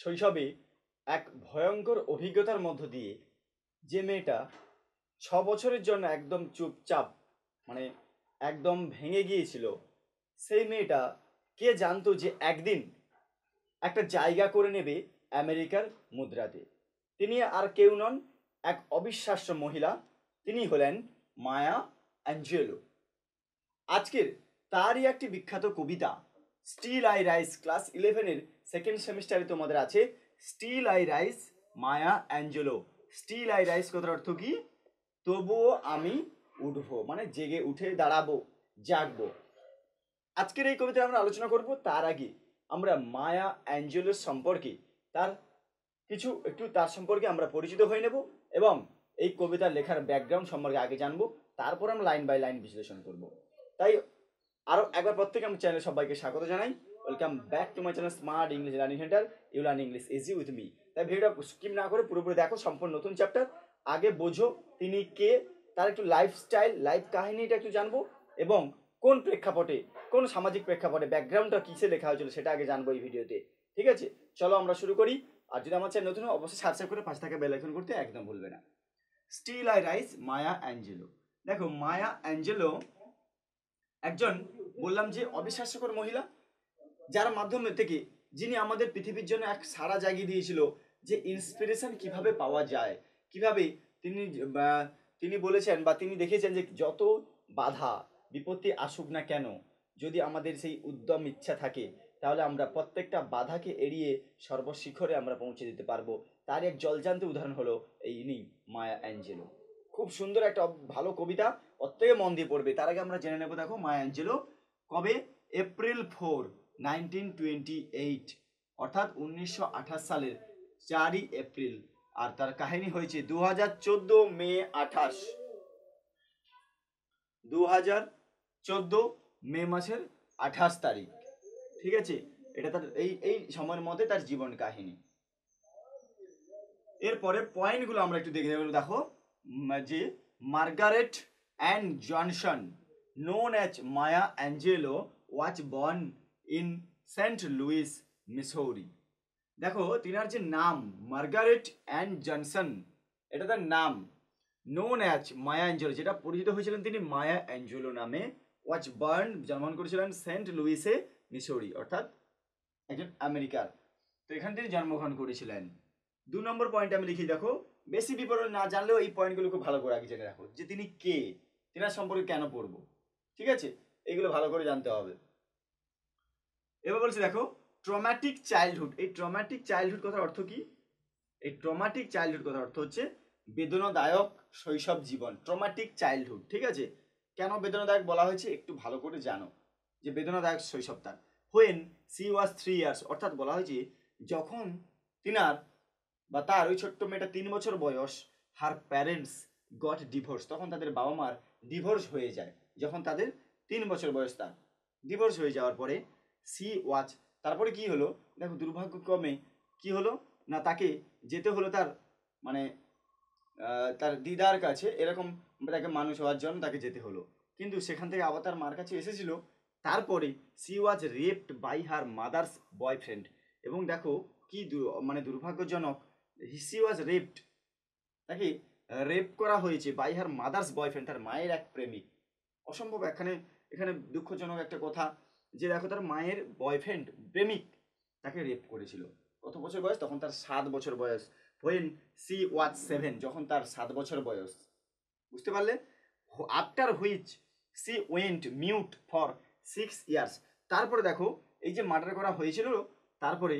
শৈশবে এক ভয়ঙ্কর অভিজ্ঞতার মধ্য দিয়ে যে মেয়েটা ছ বছরের জন্য একদম চুপচাপ মানে একদম ভেঙে গিয়েছিল সেই মেয়েটা কে জানতো যে একদিন একটা জায়গা করে নেবে আমেরিকার মুদ্রাতে তিনি আর কেউ নন এক অবিশ্বাস্য মহিলা তিনি হলেন মায়া অ্যাঞ্জেলো আজকের তারই একটি বিখ্যাত কবিতা স্টিল আই রাইস ক্লাস ইলেভেনের সেকেন্ড সেমিস্টারে তোমাদের আছে still I rise Maya Angelou still I rise কথার অর্থ কি তবুও আমি উঠবো মানে জেগে উঠে দাঁড়াবো জাগবো আজকের এই কবিতা আমরা আলোচনা করব তার আগে আমরা মায়া অ্যাঞ্জেলোর সম্পর্কে তার কিছু একটু তার সম্পর্কে আমরা পরিচিত হয়ে নেব এবং এই কবিতা লেখার ব্যাকগ্রাউন্ড সম্পর্কে আগে জানবো তারপর আমরা লাইন বাই লাইন বিশ্লেষণ করব তাই আরও একবার প্রত্যেকে আমি চ্যানেল সবাইকে স্বাগত জানাই welcome back to my channel smart English learning centre you learn English easy with me তাই ভিডিওটা স্কিপ না করে পুরোপুরি দেখো সম্পূর্ণ নতুন চ্যাপ্টার আগে বোঝো তিনি কে তার একটু লাইফস্টাইল লাইফ কাহিনীটা একটু জানবো এবং কোন প্রেক্ষাপটে কোন সামাজিক প্রেক্ষাপটে ব্যাকগ্রাউন্ডটা কিসে লেখা হয়েছিল সেটা আগে জানবো এই ভিডিওতে ঠিক আছে চলো আমরা শুরু করি আর যদি আমার চ্যানেল নতুন হয় অবশ্যই সাবস্ক্রাইব করে পাশে থাকা বেল আইকন করতে একদম ভুলবে না still I rise Maya Angelou দেখো মায়া অ্যাঞ্জেলো একজন বললাম যে অবিশ্বাস্যকর মহিলা যার মাধ্যমে থেকে যিনি আমাদের পৃথিবীর জন্য এক সারা জাগিয়ে দিয়েছিল যে ইন্সপিরেশন কিভাবে পাওয়া যায় কিভাবে তিনি তিনি বলেছেন বা তিনি দেখেছেন যে যত বাধা বিপত্তি আসুক না কেন যদি আমাদের সেই উদ্যম ইচ্ছা থাকে তাহলে আমরা প্রত্যেকটা বাধাকে এড়িয়ে সর্বশিখরে আমরা পৌঁছে দিতে পারবো তার এক জলজান্ত উদাহরণ হলো এই ইনি মায়া অ্যাঞ্জেলো খুব সুন্দর একটা ভালো কবিতা ওর থেকে মন দিয়ে পড়বে তার আগে আমরা জেনে নেব দেখো মায়া অ্যাঞ্জেলো কবে April four nineteen twenty eight অর্থাৎ উনিশশো আঠাশ সালের চারই এপ্রিল আর তার কাহিনী হয়েছে দু হাজার চোদ্দ মে আঠাশ দু হাজার চোদ্দ মে মাসের আঠাশ তারিখ ঠিক আছে এটা তার এই এই সময়ের মধ্যে তার জীবন কাহিনী এরপরে পয়েন্টগুলো আমরা একটু দেখে দেখো যে Margaret and Johnson, known as Maya Angelou, was born in St. Louis, Missouri. দেখো তিনার যে নাম মার্গারেট অ্যান্ড জনসন এটা তার নাম নোন অ্যাচ মায়া অ্যাঞ্জেলো যেটা পরিচিত হয়েছিলেন তিনি মায়া অ্যাঞ্জেলো নামে ওয়াচ বার্ন জন্মগ্রহণ করেছিলেন সেন্ট লুইসে মিসৌরি অর্থাৎ একজন আমেরিকার তো এখান তিনি জন্মগ্রহণ করেছিলেন দু নম্বর পয়েন্ট আমি লিখি দেখো বেশি বিবরণ না জানলেও এই পয়েন্টগুলো খুব ভালো করে আগে জেনে রাখো যে তিনি কে এনার সম্পর্কে কেন পড়ব ঠিক আছে এগুলো ভালো করে জানতে হবে এবার বলছি দেখো ট্রমাটিক চাইল্ডহুড এই ট্রমাটিক চাইল্ডহুড কথার অর্থ কি এই ট্রমাটিক চাইল্ডহুড কথার অর্থ হচ্ছে বেদনাদায়ক শৈশব জীবন ট্রমাটিক চাইল্ডহুড ঠিক আছে কেন বেদনাদায়ক বলা হয়েছে একটু ভালো করে জানো যে বেদনাদায়ক শৈশব তার when she was three years অর্থাৎ বলা হয়েছে যখন তিনার বা তার ওই ছোট্ট মেয়েটা তিন বছর বয়স হার প্যারেন্টস গট ডিভোর্স তখন তাদের বাবা মার ডিভোর্স হয়ে যায় যখন তাদের তিন বছর বয়স তার ডিভোর্স হয়ে যাওয়ার পরে সি ওয়াচ তারপরে কি হলো দেখো দুর্ভাগ্যক্রমে কি হলো না তাকে যেতে হলো তার মানে তার দিদার কাছে এরকম তাকে মানুষ হওয়ার জন্য তাকে যেতে হলো কিন্তু সেখান থেকে আবার তার মার কাছে এসেছিল তারপরে she was raped by her mother's boyfriend এবং দেখো কি মানে দুর্ভাগ্যজনক হি সি ওয়াজ রেপড তাকে রেপ করা হয়েছে বাই হার মাদার্স বয়ফ্রেন্ড তার মায়ের এক প্রেমিক অসম্ভব এখানে এখানে দুঃখজনক একটা কথা যে দেখো তার মায়ের বয়ফ্রেন্ড প্রেমিক তাকে রেপ করেছিল কত বছর বয়স তখন তার সাত বছর বয়স হোয়েন সি ওয়াজ সেভেন যখন তার সাত বছর বয়স বুঝতে পারলে after which she went mute for six years তারপরে দেখো এই যে মার্ডার করা হয়েছিল তারপরে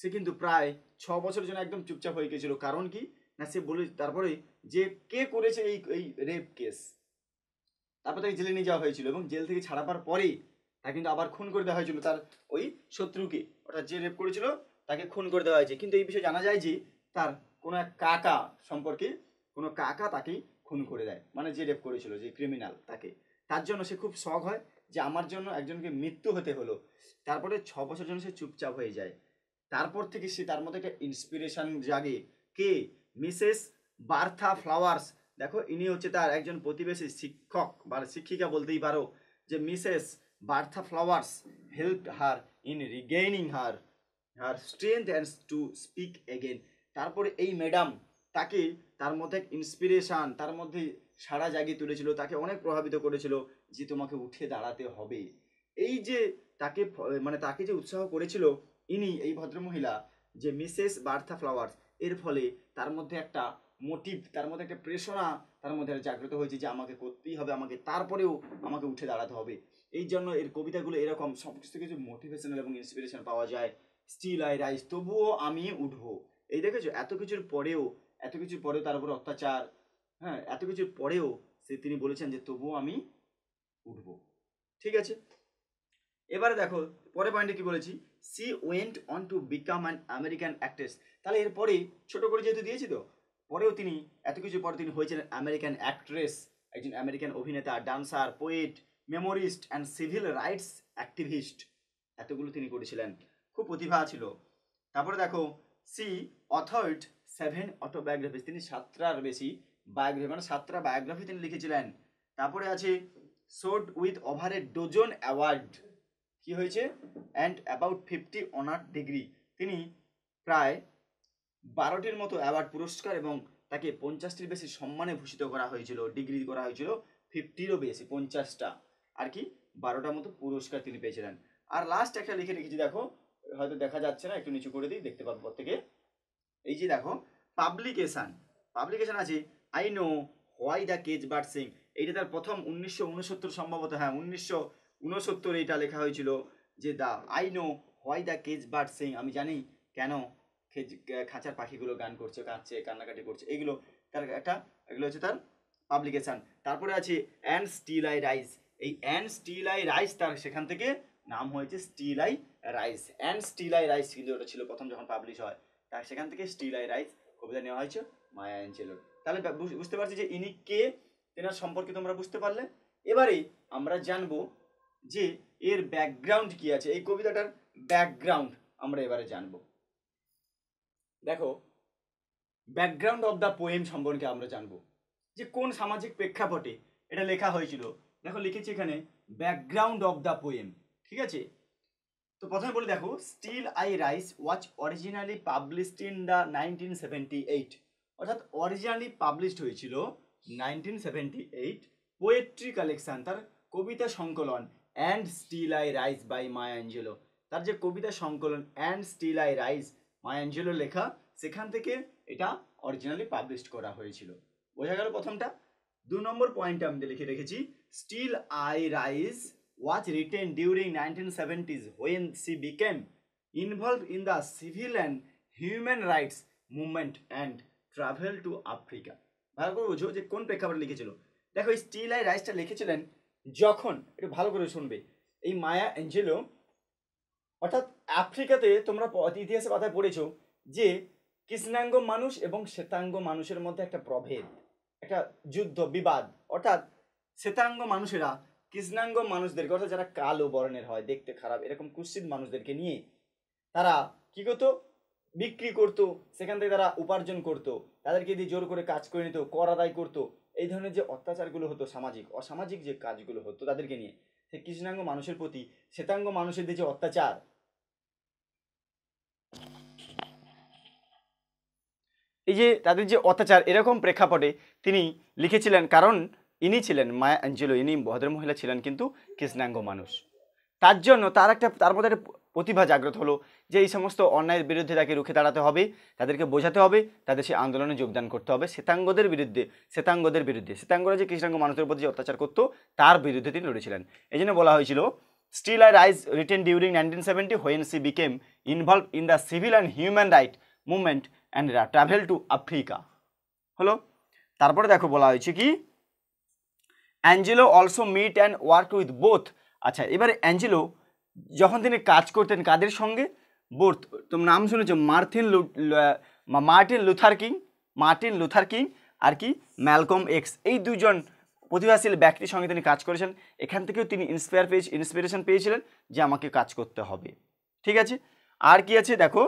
সে কিন্তু প্রায় ছ বছর জন্য একদম চুপচাপ হয়ে গেছিলো কারণ কি না সে বলে তারপরে যে কে করেছে এই এই রেপ কেস তারপর তাকে জেলে নিয়ে যাওয়া হয়েছিল এবং জেল থেকে ছাড়া পাওয়ার পরে তাকে কিন্তু আবার খুন করে দেওয়া হয়েছিল তার ওই শত্রুকে অর্থাৎ যে রেপ করেছিল তাকে খুন করে দেওয়া হয়েছে কিন্তু এই বিষয়ে জানা যায় যে তার কোনো এক কাকা সম্পর্কে কোনো কাকা তাকে খুন করে দেয় মানে যে রেপ করেছিল যে ক্রিমিনাল তাকে তার জন্য সে খুব শখ হয় যে আমার জন্য একজনকে মৃত্যু হতে হলো তারপরে ছ বছর জন্য সে চুপচাপ হয়ে যায় তারপর থেকে সে তার মধ্যে একটা ইন্সপিরেশন জাগে কে মিসেস বার্থা ফ্লাওয়ার্স দেখো ইনি হচ্ছে তার একজন প্রতিবেশী শিক্ষক বা শিক্ষিকা বলতেই পারো যে Mrs Bertha Flowers help her in regaining her her strength and to speak again তারপরে এই ম্যাডাম তাকে তার মধ্যে ইন্সপিরেশান তার মধ্যে সারা জাগিয়ে তুলেছিল তাকে অনেক প্রভাবিত করেছিল যে তোমাকে উঠে দাঁড়াতে হবে এই যে তাকে মানে তাকে যে উৎসাহ করেছিল ইনি এই ভদ্রমহিলা যে মিসেস বার্থা ফ্লাওয়ার্স এর ফলে তার মধ্যে একটা মোটিভ তার মধ্যে একটা প্রেষণা তার মধ্যে জাগ্রত হয়েছে যে আমাকে করতেই হবে আমাকে তারপরেও আমাকে উঠে দাঁড়াতে হবে এই জন্য এর কবিতাগুলো এরকম সব কিছু কিছু মোটিভেশনাল এবং ইন্সপিরেশন পাওয়া যায় স্টিল আই রাইজ তবুও আমি উঠব এই দেখেছো এত কিছুর পরেও এত কিছুর পরেও তার উপর অত্যাচার হ্যাঁ এত কিছুর পরেও সে তিনি বলেছেন যে তবুও আমি উঠব ঠিক আছে এবারে দেখো পরে পয়েন্টে কি বলেছি she went on to become an American actress তাহলে এরপরে ছোট করে যেহেতু দিয়েছি তো পরেও তিনি এত কিছু পরে তিনি হয়েছিলেন আমেরিকান অ্যাক্ট্রেস একজন আমেরিকান অভিনেতা dancer poet memoirist and civil rights activist এতগুলো তিনি করেছিলেন খুব প্রতিভা ছিল তারপরে দেখো সি অথর্ড সেভেন অটোবায়োগ্রাফিস তিনি সাতটার বেশি বায়োগ্রাফি মানে সাতটা বায়োগ্রাফি তিনি লিখেছিলেন তারপরে আছে সোড with over a dozen award কি হয়েছে and about fifty honour degree তিনি প্রায় বারোটির মতো অ্যাওয়ার্ড পুরস্কার এবং তাকে পঞ্চাশটির বেশি সম্মানে ভূষিত করা হয়েছিল ডিগ্রি করা হয়েছিল ফিফটিরও বেশি পঞ্চাশটা আর কি বারোটার মতো পুরস্কার তিনি পেয়েছিলেন আর লাস্ট একটা লিখে রেখেছি দেখো হয়তো দেখা যাচ্ছে না একটু নিচু করে দিই দেখতে পাবো প্রত্যেকে এই যে দেখো পাবলিকেশান পাবলিকেশান আছে I know why the cage bird sing এইটা তার প্রথম উনিশশো সম্ভবত হ্যাঁ উনিশশো উনসত্তর এটা লেখা হয়েছিল যে the I know why the cage bird sing আমি জানি কেন খাঁচার পাখিগুলো গান করছে কাঁদছে কান্নাকাটি করছে এগুলো তার একটা এগুলো হচ্ছে তার পাবলিকেশান তারপরে আছে অ্যান্ড স্টিল আই রাইস এই অ্যান্ড স্টিল আই রাইস তার সেখান থেকে নাম হয়েছে still I rise and still I rise কিন্তু ওটা ছিল প্রথম যখন পাবলিশ হয় তার সেখান থেকে স্টিল আই রাইস কবিতা নেওয়া হয়েছে মায়া অ্যাঞ্জেলোর তাহলে বুঝতে পারছি যে ইনি কে তেনার সম্পর্কে তোমরা বুঝতে পারলে এবারে আমরা জানবো যে এর ব্যাকগ্রাউন্ড কি আছে এই কবিতাটার ব্যাকগ্রাউন্ড আমরা এবারে জানব দেখো ব্যাকগ্রাউন্ড অব দ্য পোয়েম সম্পর্কে আমরা জানব যে কোন সামাজিক প্রেক্ষাপটে এটা লেখা হয়েছিল দেখো লিখেছি এখানে ব্যাকগ্রাউন্ড অব দ্য পোয়েম ঠিক আছে তো প্রথমে বলে দেখো still I rise was originally published in the nineteen seventy eight অর্থাৎ অরিজিনালি পাবলিশড হয়েছিল nineteen seventy eight poetry collection তার কবিতা সংকলন and still I rise by Maya Angelou তার যে কবিতা সংকলন and still I rise Maya Angelou লেখা সেখান থেকে এটা অরিজিনালি পাবলিশ করা হয়েছিল বোঝা গেল প্রথমটা দু নম্বর পয়েন্ট আমি লিখে রেখেছি still I rise was written during nineteen seventies when she became involve in the civil and human rights movement and travel to Africa ভালো করে বোঝো যে কোন প্রেক্ষাপটে লিখেছিল দেখো এই স্টিল আই রাইসটা লিখেছিলেন যখন একটু ভালো করে শুনবে এই মায়া অ্যাঞ্জেলো অর্থাৎ আফ্রিকাতে তোমরা ইতিহাসে কথায় পড়েছ যে কৃষ্ণাঙ্গ মানুষ এবং শ্বেতাঙ্গ মানুষের মধ্যে একটা প্রভেদ একটা যুদ্ধ বিবাদ অর্থাৎ শ্বেতাঙ্গ মানুষেরা কৃষ্ণাঙ্গ মানুষদেরকে অর্থাৎ যারা কালো বর্ণের হয় দেখতে খারাপ এরকম কুশ্চিত মানুষদেরকে নিয়ে তারা কী করতো বিক্রি করতো সেখান থেকে তারা উপার্জন করতো তাদেরকে দিয়ে জোর করে কাজ করে নিত কর আদায় করতো এই ধরনের যে অত্যাচারগুলো হতো সামাজিক অসামাজিক যে কাজগুলো হতো তাদেরকে নিয়ে সে কৃষ্ণাঙ্গ মানুষের প্রতি শ্বেতাঙ্গ মানুষের যে অত্যাচার এই যে তাদের যে অত্যাচার এরকম প্রেক্ষাপটে তিনি লিখেছিলেন কারণ ইনি ছিলেন মায়া অ্যাঞ্জেলো ইনি ভদ্রমহিলা ছিলেন কিন্তু কৃষ্ণাঙ্গ মানুষ তার জন্য তার একটা তার মধ্যে একটা প্রতিভা জাগ্রত হলো যে এই সমস্ত অন্যায়ের বিরুদ্ধে তাকে রুখে দাঁড়াতে হবে তাদেরকে বোঝাতে হবে তাদের সেই আন্দোলনে যোগদান করতে হবে শ্বেতাঙ্গদের বিরুদ্ধে শ্বেতাঙ্গদের বিরুদ্ধে শ্বেতাঙ্গরা যে কৃষ্ণাঙ্গ মানুষের প্রতি যে অত্যাচার করতো তার বিরুদ্ধে তিনি লড়েছিলেন এই জন্য বলা হয়েছিল still I rise written during nineteen seventy when she became involve in the civil and human right movement and travel to Africa হলো তারপরে দেখো বলা হয়েছে কি Angelou also meet and work with both আচ্ছা এবারে অ্যাঞ্জেলো যখন তিনি কাজ করতেন কাদের সঙ্গে বোর্থ তোমার নাম শুনেছো মার্থিন লু Martin Luther King Martin Luther King আর কি ম্যালকম এক্স এই দুজন প্রতিভাশীল ব্যক্তির সঙ্গে তিনি কাজ করেছেন এখান থেকেও তিনি ইন্সপায়ার পেয়েছে ইন্সপিরেশন পেয়েছিলেন যে আমাকে কাজ করতে হবে ঠিক আছে আর কি আছে দেখো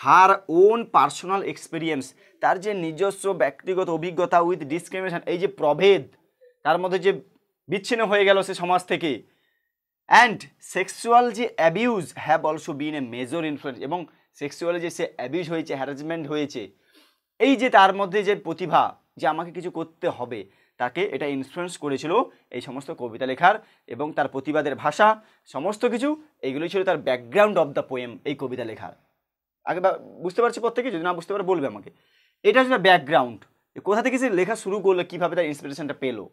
হার ওন পার্সোনাল এক্সপিরিয়েন্স তার যে নিজস্ব ব্যক্তিগত অভিজ্ঞতা উইথ ডিসক্রিমিনেশন এই যে প্রভেদ তার মধ্যে যে বিচ্ছিন্ন হয়ে গেল সে সমাজ থেকে অ্যান্ড সেক্সুয়াল যে abuse have also been a major influence এবং সেক্সুয়াল যে সে অ্যাবিউজ হয়েছে হ্যারাসমেন্ট হয়েছে এই যে তার মধ্যে যে প্রতিভা যে আমাকে কিছু করতে হবে তাকে এটা ইনফ্লুয়েন্স করেছিল এই সমস্ত কবিতা লেখার এবং তার প্রতিবাদের ভাষা সমস্ত কিছু এগুলোই ছিল তার ব্যাকগ্রাউন্ড অফ দ্য পোয়েম এই কবিতা লেখার আগে বুঝতে পারছি প্রত্যেকে যদি না বুঝতে পারে বলবে আমাকে এটা হচ্ছে ব্যাকগ্রাউন্ড কোথা থেকে সে লেখা শুরু করলো কীভাবে তার ইন্সপিরেশনটা পেলো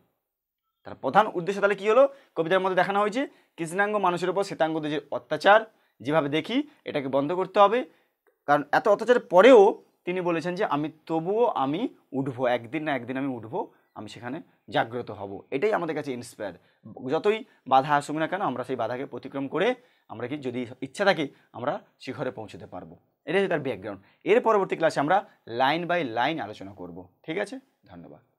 তার প্রধান উদ্দেশ্য তাহলে কী হলো কবিতার মধ্যে দেখানো হয়েছে কৃষ্ণাঙ্গ মানুষের ওপর শ্বেতাঙ্গদের যে অত্যাচার যেভাবে দেখি এটাকে বন্ধ করতে হবে কারণ এত অত্যাচারের পরেও তিনি বলেছেন যে আমি তবুও আমি উঠবো একদিন না একদিন আমি উঠবো আমি সেখানে জাগ্রত হব এটাই আমাদের কাছে ইন্সপায়ার যতই বাধা আসুক না কেন আমরা সেই বাধাকে প্রতিক্রম করে আমরা কি যদি ইচ্ছা থাকে আমরা শিখরে পৌঁছতে পারবো এটাই তার ব্যাকগ্রাউন্ড এর পরবর্তী ক্লাসে আমরা লাইন বাই লাইন আলোচনা করব ঠিক আছে ধন্যবাদ